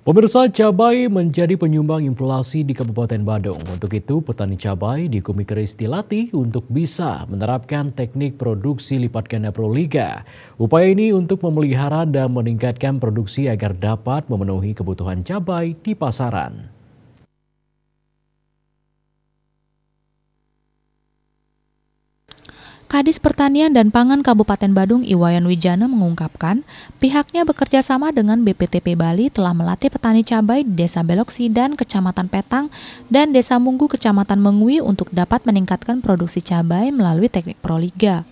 Pemirsa cabai menjadi penyumbang inflasi di Kabupaten Badung. Untuk itu, petani cabai di Kumi dilatih untuk bisa menerapkan teknik produksi lipat ganda proliga. Upaya ini untuk memelihara dan meningkatkan produksi agar dapat memenuhi kebutuhan cabai di pasaran. Kadis Pertanian dan Pangan Kabupaten Badung Iwayan Wijana mengungkapkan, pihaknya bekerja sama dengan BPTP Bali telah melatih petani cabai di Desa Beloksi dan Kecamatan Petang dan Desa Munggu Kecamatan Mengwi untuk dapat meningkatkan produksi cabai melalui teknik proliga.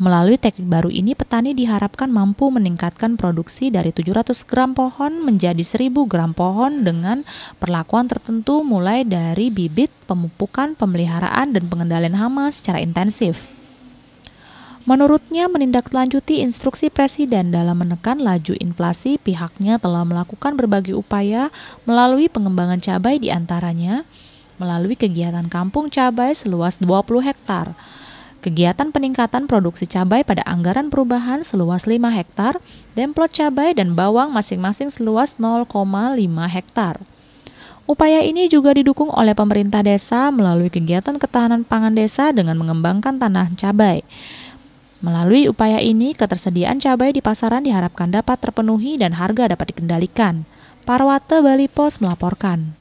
Melalui teknik baru ini, petani diharapkan mampu meningkatkan produksi dari 700 gram pohon menjadi 1000 gram pohon dengan perlakuan tertentu mulai dari bibit, pemupukan, pemeliharaan, dan pengendalian hama secara intensif. Menurutnya, menindaklanjuti instruksi Presiden dalam menekan laju inflasi, pihaknya telah melakukan berbagai upaya melalui pengembangan cabai diantaranya melalui kegiatan kampung cabai seluas 20 hektare Kegiatan peningkatan produksi cabai pada anggaran perubahan seluas 5 hektar, demplot cabai dan bawang masing-masing seluas 0,5 hektar. Upaya ini juga didukung oleh pemerintah desa melalui kegiatan ketahanan pangan desa dengan mengembangkan tanah cabai. Melalui upaya ini, ketersediaan cabai di pasaran diharapkan dapat terpenuhi dan harga dapat dikendalikan. Parwate Bali Pos melaporkan.